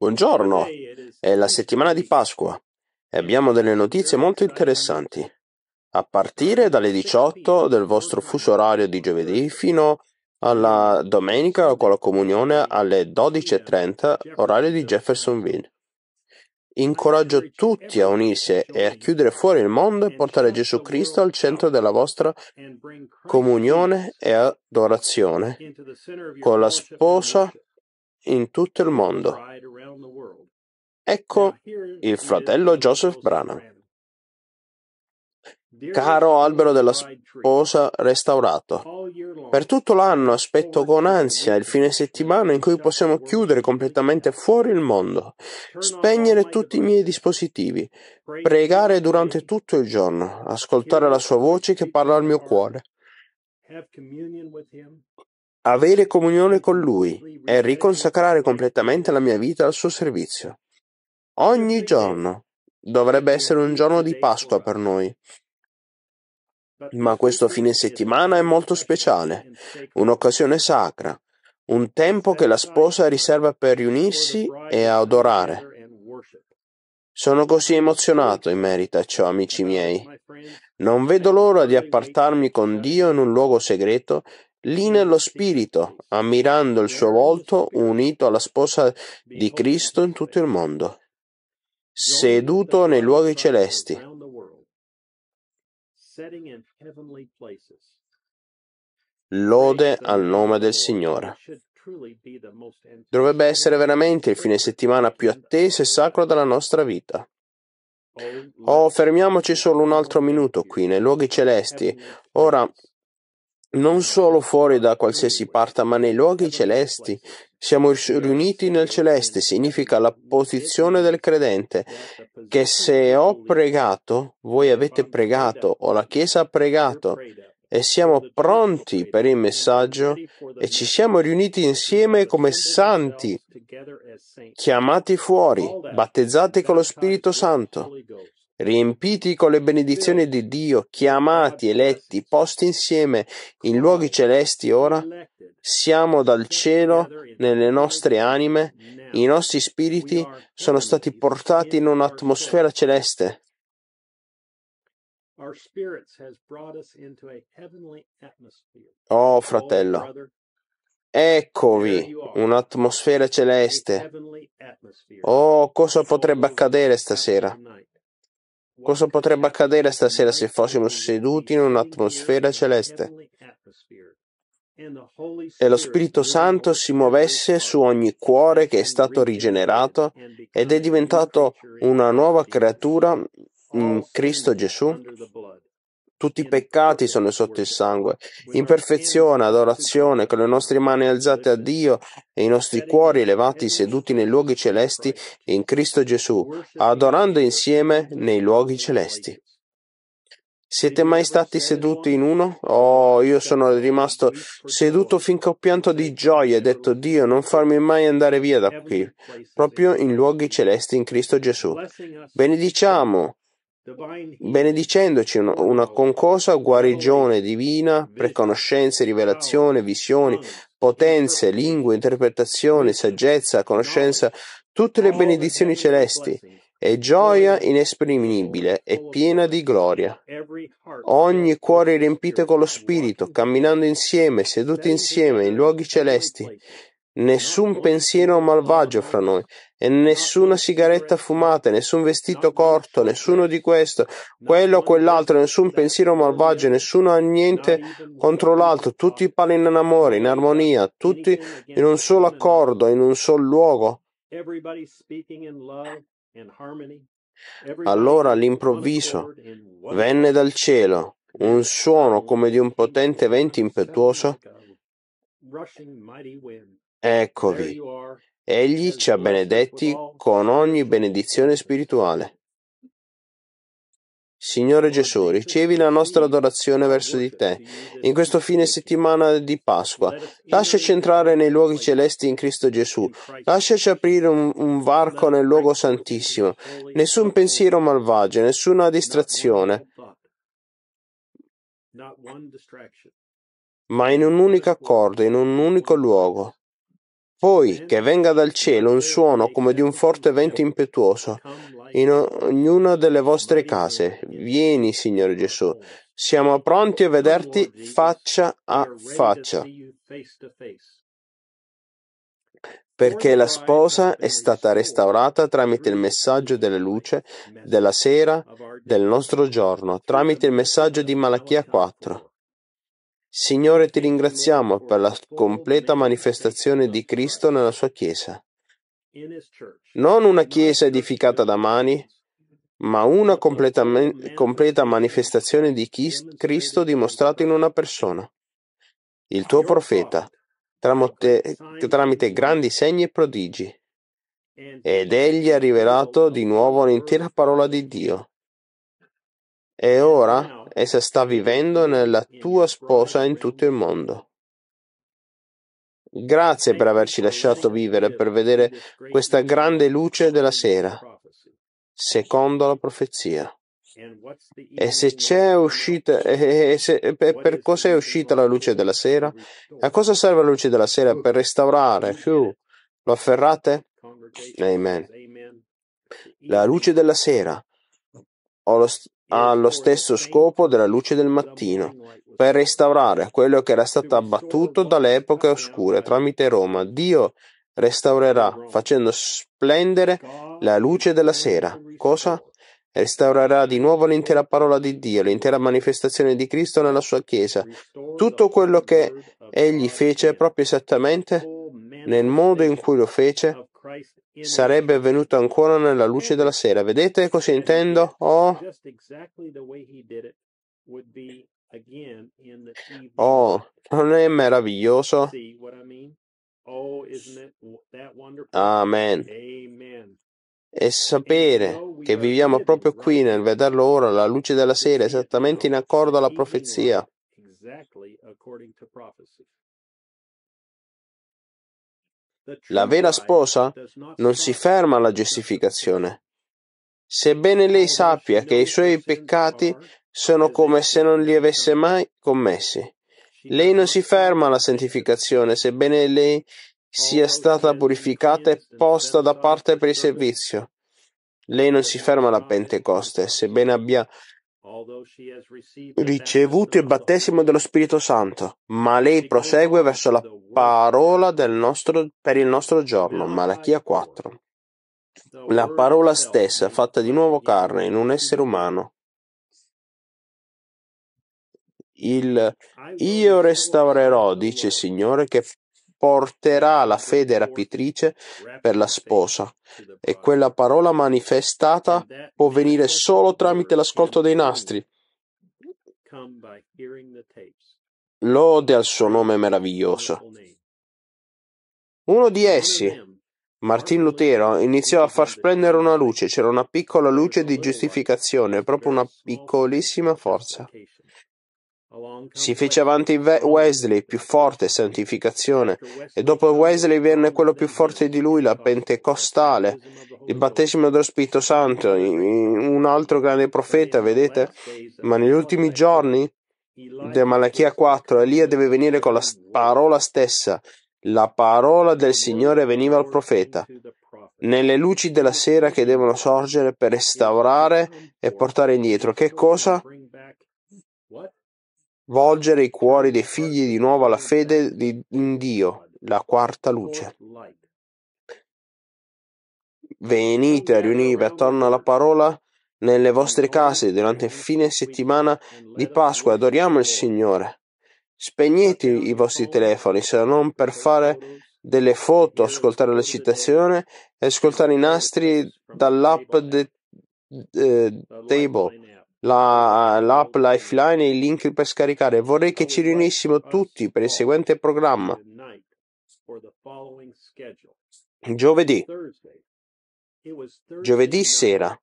Buongiorno, è la settimana di Pasqua e abbiamo delle notizie molto interessanti. A partire dalle 18 del vostro fuso orario di giovedì fino alla domenica con la comunione alle 12.30 orario di Jeffersonville. Incoraggio tutti a unirsi e a chiudere fuori il mondo e portare Gesù Cristo al centro della vostra comunione e adorazione con la sposa in tutto il mondo. Ecco il fratello Joseph Branham. Caro albero della sposa restaurato, per tutto l'anno aspetto con ansia il fine settimana in cui possiamo chiudere completamente fuori il mondo, spegnere tutti i miei dispositivi, pregare durante tutto il giorno, ascoltare la sua voce che parla al mio cuore, avere comunione con lui e riconsacrare completamente la mia vita al suo servizio. Ogni giorno. Dovrebbe essere un giorno di Pasqua per noi. Ma questo fine settimana è molto speciale, un'occasione sacra, un tempo che la sposa riserva per riunirsi e adorare. Sono così emozionato in merito a ciò, amici miei. Non vedo l'ora di appartarmi con Dio in un luogo segreto, lì nello Spirito, ammirando il suo volto unito alla sposa di Cristo in tutto il mondo seduto nei luoghi celesti. Lode al nome del Signore. Dovrebbe essere veramente il fine settimana più atteso e sacro della nostra vita. Oh, fermiamoci solo un altro minuto qui, nei luoghi celesti. Ora non solo fuori da qualsiasi parte, ma nei luoghi celesti. Siamo riuniti nel celeste, significa la posizione del credente, che se ho pregato, voi avete pregato, o la Chiesa ha pregato, e siamo pronti per il messaggio e ci siamo riuniti insieme come santi, chiamati fuori, battezzati con lo Spirito Santo riempiti con le benedizioni di Dio, chiamati, eletti, posti insieme in luoghi celesti ora, siamo dal cielo nelle nostre anime, i nostri spiriti sono stati portati in un'atmosfera celeste. Oh fratello, oh, eccovi un'atmosfera celeste. Oh, cosa potrebbe accadere stasera? Cosa potrebbe accadere stasera se fossimo seduti in un'atmosfera celeste e lo Spirito Santo si muovesse su ogni cuore che è stato rigenerato ed è diventato una nuova creatura in Cristo Gesù? Tutti i peccati sono sotto il sangue. In perfezione, adorazione, con le nostre mani alzate a Dio e i nostri cuori elevati seduti nei luoghi celesti in Cristo Gesù, adorando insieme nei luoghi celesti. Siete mai stati seduti in uno? Oh, io sono rimasto seduto finché ho pianto di gioia e detto Dio, non farmi mai andare via da qui, proprio in luoghi celesti in Cristo Gesù. Benediciamo benedicendoci una concosa guarigione divina, preconoscenze, rivelazione, visioni, potenze, lingue, interpretazione, saggezza, conoscenza, tutte le benedizioni celesti e gioia inesprimibile e piena di gloria. Ogni cuore riempito con lo Spirito, camminando insieme, seduti insieme in luoghi celesti, nessun pensiero malvagio fra noi, e nessuna sigaretta fumata, nessun vestito corto, nessuno di questo, quello o quell'altro, nessun pensiero malvagio, nessuno ha niente contro l'altro, tutti parlano in amore, in armonia, tutti in un solo accordo, in un solo luogo. Allora all'improvviso venne dal cielo un suono come di un potente vento impetuoso Eccovi. Egli ci ha benedetti con ogni benedizione spirituale. Signore Gesù, ricevi la nostra adorazione verso di te in questo fine settimana di Pasqua. Lasciaci entrare nei luoghi celesti in Cristo Gesù. Lasciaci aprire un, un varco nel luogo santissimo. Nessun pensiero malvagio, nessuna distrazione, ma in un unico accordo, in un unico luogo. Poi che venga dal cielo un suono come di un forte vento impetuoso in ognuna delle vostre case. Vieni, Signore Gesù. Siamo pronti a vederti faccia a faccia. Perché la sposa è stata restaurata tramite il messaggio della luce, della sera, del nostro giorno, tramite il messaggio di Malachia 4. Signore, ti ringraziamo per la completa manifestazione di Cristo nella sua Chiesa. Non una Chiesa edificata da mani, ma una completa, completa manifestazione di Cristo dimostrato in una persona, il tuo profeta, tramite, tramite grandi segni e prodigi. Ed egli ha rivelato di nuovo l'intera parola di Dio. E ora Essa sta vivendo nella tua sposa in tutto il mondo. Grazie per averci lasciato vivere, per vedere questa grande luce della sera, secondo la profezia. E se c'è uscita, e se, per, per cosa è uscita la luce della sera? A cosa serve la luce della sera? Per restaurare. Lo afferrate? Amen. La luce della sera, o lo, ha lo stesso scopo della luce del mattino, per restaurare quello che era stato abbattuto dalle epoche oscure tramite Roma. Dio restaurerà facendo splendere la luce della sera. Cosa? Restaurerà di nuovo l'intera parola di Dio, l'intera manifestazione di Cristo nella sua Chiesa, tutto quello che egli fece proprio esattamente nel modo in cui lo fece sarebbe avvenuto ancora nella luce della sera. Vedete cosa intendo? Oh, oh non è meraviglioso? Oh, Amen. E sapere che viviamo proprio qui nel vederlo ora la luce della sera, esattamente in accordo alla profezia. La vera sposa non si ferma alla giustificazione. Sebbene lei sappia che i suoi peccati sono come se non li avesse mai commessi. Lei non si ferma alla santificazione, sebbene lei sia stata purificata e posta da parte per il servizio. Lei non si ferma alla Pentecoste, sebbene abbia ricevuto il battesimo dello Spirito Santo, ma lei prosegue verso la parola nostro, per il nostro giorno, Malachia 4. La parola stessa, fatta di nuovo carne in un essere umano. Il io restaurerò, dice il Signore, che porterà la fede rapitrice per la sposa e quella parola manifestata può venire solo tramite l'ascolto dei nastri. Lode al suo nome meraviglioso. Uno di essi, Martin Lutero, iniziò a far splendere una luce, c'era una piccola luce di giustificazione, proprio una piccolissima forza. Si fece avanti Wesley, più forte, santificazione, e dopo Wesley venne quello più forte di lui, la Pentecostale, il battesimo dello Spirito Santo, un altro grande profeta, vedete? Ma negli ultimi giorni di Malachia 4, Elia deve venire con la parola stessa. La parola del Signore veniva al profeta nelle luci della sera che devono sorgere per restaurare e portare indietro. Che cosa? volgere i cuori dei figli di nuovo alla fede in Dio, la quarta luce. Venite, a riunivi attorno alla parola nelle vostre case durante il fine settimana di Pasqua, adoriamo il Signore. Spegnete i vostri telefoni se non per fare delle foto, ascoltare la citazione e ascoltare i nastri dall'app de, de, eh, de, table la, l'app Lifeline e i link per scaricare. Vorrei che ci riunissimo tutti per il seguente programma. Giovedì. Giovedì sera.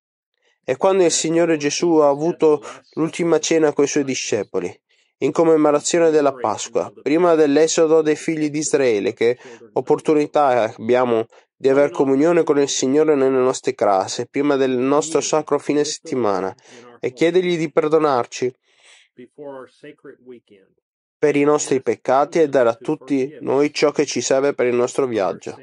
È quando il Signore Gesù ha avuto l'ultima cena con i suoi discepoli, in commemorazione della Pasqua, prima dell'esodo dei figli di Israele, che opportunità abbiamo di avere comunione con il Signore nelle nostre case, prima del nostro sacro fine settimana e chiedergli di perdonarci per i nostri peccati e dare a tutti noi ciò che ci serve per il nostro viaggio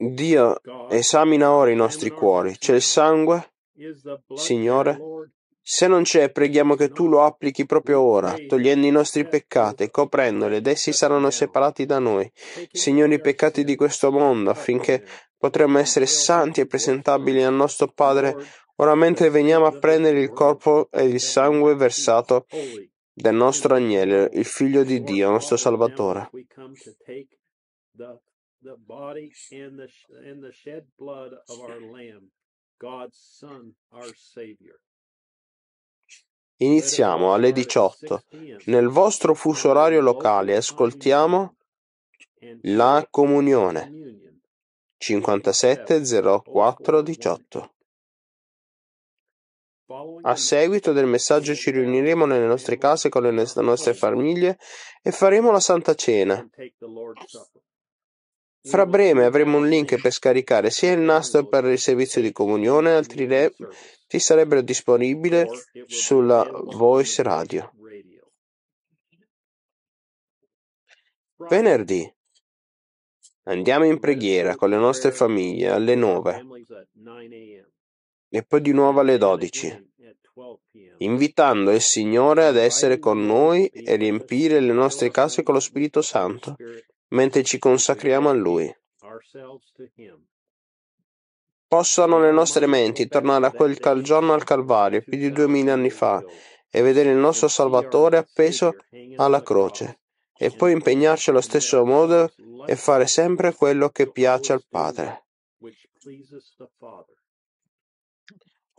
Dio esamina ora i nostri cuori. C'è il sangue, Signore, se non c'è, preghiamo che tu lo applichi proprio ora, togliendo i nostri peccati e coprendoli, ed essi saranno separati da noi. Signori, i peccati di questo mondo, affinché potremmo essere santi e presentabili al nostro Padre. Ora, mentre veniamo a prendere il corpo e il sangue versato del nostro agnello, il Figlio di Dio, nostro Salvatore. God's Son, our Savior. Iniziamo alle diciotto nel vostro fuso orario locale ascoltiamo la comunione 570418. A seguito del messaggio ci riuniremo nelle nostre case con le nostre famiglie e faremo la Santa Cena. Fra breve avremo un link per scaricare sia il nastro per il servizio di comunione, altri lab che sarebbero disponibili sulla Voice Radio. Venerdì andiamo in preghiera con le nostre famiglie alle 9 e poi di nuovo alle 12, invitando il Signore ad essere con noi e riempire le nostre case con lo Spirito Santo mentre ci consacriamo a Lui. Possano le nostre menti tornare a quel giorno al Calvario, più di duemila anni fa, e vedere il nostro Salvatore appeso alla croce, e poi impegnarci allo stesso modo e fare sempre quello che piace al Padre.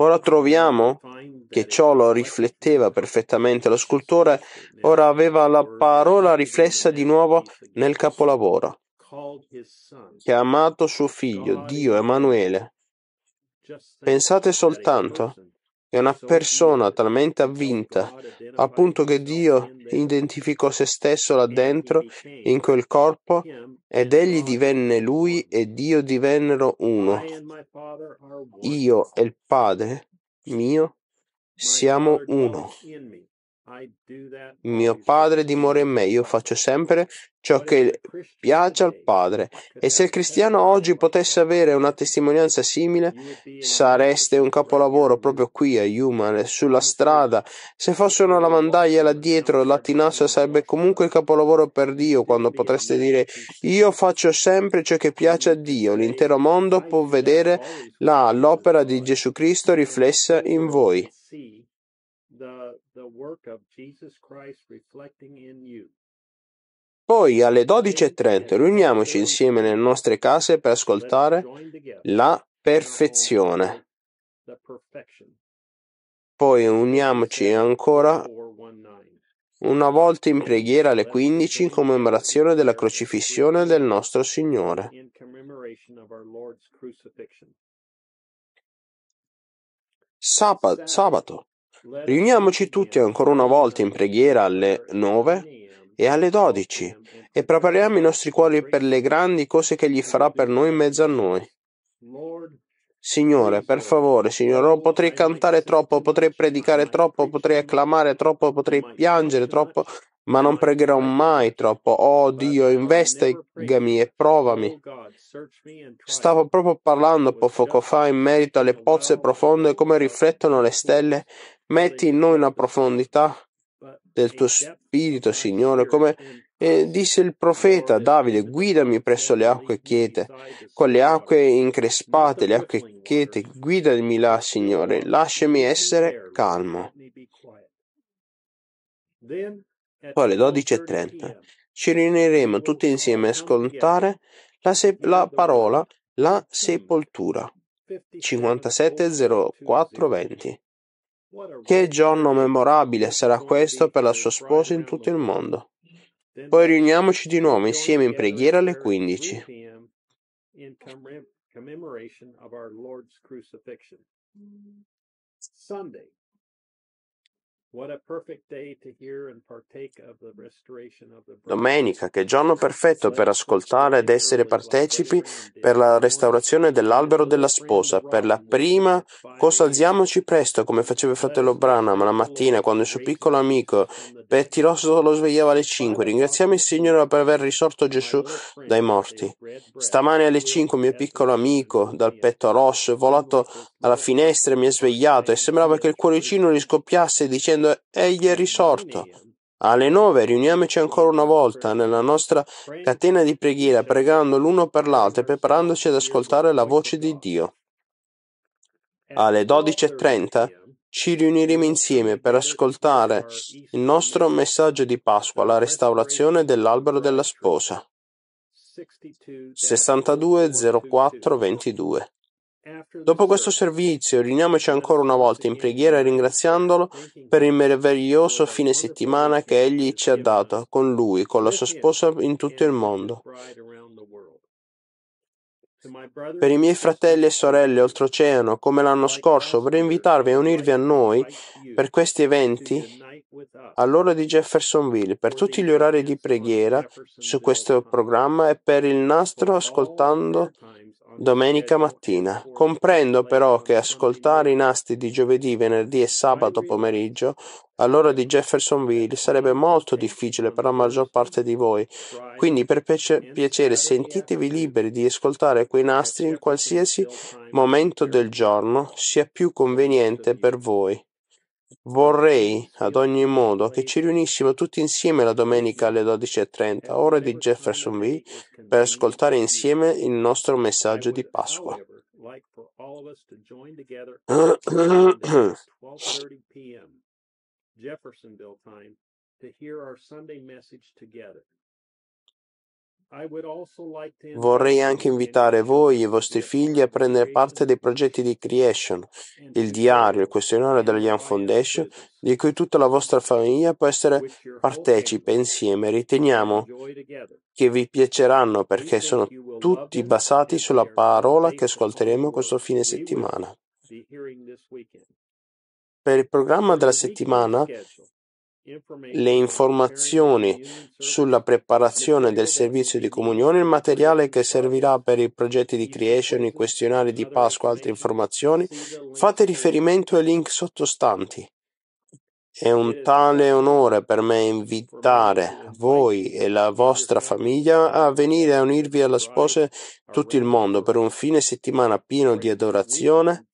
Ora troviamo che ciò lo rifletteva perfettamente lo scultore, ora aveva la parola riflessa di nuovo nel capolavoro. Chiamato suo figlio Dio Emanuele. Pensate soltanto è una persona talmente avvinta, al che Dio identificò se stesso là dentro, in quel corpo, ed egli divenne lui e Dio divennero uno. Io e il Padre mio siamo uno. Mio Padre dimora in me, io faccio sempre ciò che piace al Padre. E se il cristiano oggi potesse avere una testimonianza simile, sareste un capolavoro proprio qui a Human, eh, sulla strada. Se fosse una lavandaia là dietro, la tinassa sarebbe comunque il capolavoro per Dio, quando potreste dire io faccio sempre ciò che piace a Dio. L'intero mondo può vedere là l'opera di Gesù Cristo riflessa in voi the work of Jesus Christ reflecting in you. Poi alle 12.30 riuniamoci insieme nelle nostre case per ascoltare la perfezione. Poi uniamoci ancora una volta in preghiera alle 15 in commemorazione della crocifissione del nostro Signore. Sab- sabato Riuniamoci tutti ancora una volta in preghiera alle 9 e alle 12 e prepariamo i nostri cuori per le grandi cose che Gli farà per noi in mezzo a noi. Signore, per favore, Signore, oh, potrei cantare troppo, potrei predicare troppo, potrei acclamare troppo, potrei piangere troppo, ma non pregherò mai troppo. Oh Dio, uh, investigami e provami. Oh Stavo proprio parlando poco fa in merito alle pozze oh, profonde, come riflettono le stelle. Metti in noi una profondità del tuo spirito, Signore, come eh, disse il profeta Davide, guidami presso le acque chiete, con le acque increspate, le acque chiete, guidami là, Signore, lasciami essere calmo. Poi alle 12.30 ci riuniremo tutti insieme a ascoltare la, se- la parola La sepoltura 570420. Che giorno memorabile sarà questo per la sua sposa in tutto il mondo. Poi riuniamoci di nuovo insieme in preghiera alle 15. commemoration of our Lord's crucifixion. Sunday, Domenica, che giorno perfetto per ascoltare ed essere partecipi per la restaurazione dell'albero della sposa. Per la prima cosa alziamoci presto, come faceva il fratello Branham la mattina quando il suo piccolo amico Petty Rosso lo svegliava alle 5. Ringraziamo il Signore per aver risorto Gesù dai morti. Stamane alle 5 mio piccolo amico dal petto rosso è volato alla finestra mi ha svegliato e sembrava che il cuoricino riscoppiasse dicendo egli è risorto. Alle nove riuniamoci ancora una volta nella nostra catena di preghiera, pregando l'uno per l'altro e preparandoci ad ascoltare la voce di Dio. Alle 12.30 ci riuniremo insieme per ascoltare il nostro messaggio di Pasqua, la restaurazione dell'albero della sposa. 620422 Dopo questo servizio, riuniamoci ancora una volta in preghiera ringraziandolo per il meraviglioso fine settimana che egli ci ha dato, con lui, con la sua sposa in tutto il mondo. Per i miei fratelli e sorelle oltreoceano, come l'anno scorso, vorrei invitarvi a unirvi a noi per questi eventi all'ora di Jeffersonville, per tutti gli orari di preghiera su questo programma e per il nastro ascoltando domenica mattina. Comprendo però che ascoltare i nastri di giovedì, venerdì e sabato pomeriggio all'ora di Jeffersonville sarebbe molto difficile per la maggior parte di voi. Quindi per piacere sentitevi liberi di ascoltare quei nastri in qualsiasi momento del giorno sia più conveniente per voi. Vorrei, ad ogni modo, che ci riunissimo tutti insieme la domenica alle 12.30, ecco, ora ecco, di Jeffersonville, per ascoltare insieme il nostro ecco, messaggio di Pasqua. Jeffersonville time to hear our Sunday message together. Vorrei anche invitare voi e i vostri figli a prendere parte dei progetti di Creation, il diario, il questionario della Young Foundation, di cui tutta la vostra famiglia può essere partecipe insieme. Riteniamo che vi piaceranno perché sono tutti basati sulla parola che ascolteremo questo fine settimana. Per il programma della settimana le informazioni sulla preparazione del servizio di comunione, il materiale che servirà per i progetti di creation, i questionari di Pasqua, altre informazioni, fate riferimento ai link sottostanti. È un tale onore per me invitare voi e la vostra famiglia a venire a unirvi alla sposa tutto il mondo per un fine settimana pieno di adorazione,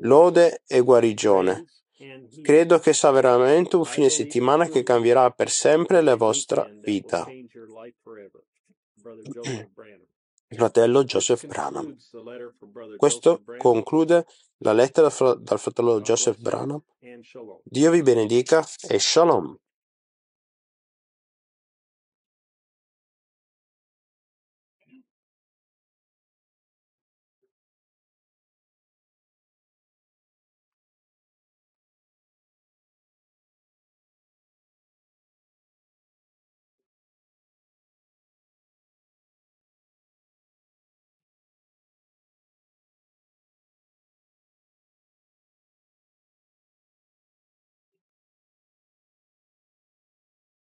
lode e guarigione. Credo che sarà veramente un fine settimana che cambierà per sempre la vostra vita. Fratello Joseph Branham. Questo conclude la lettera dal fratello Joseph Branham. Dio vi benedica e shalom.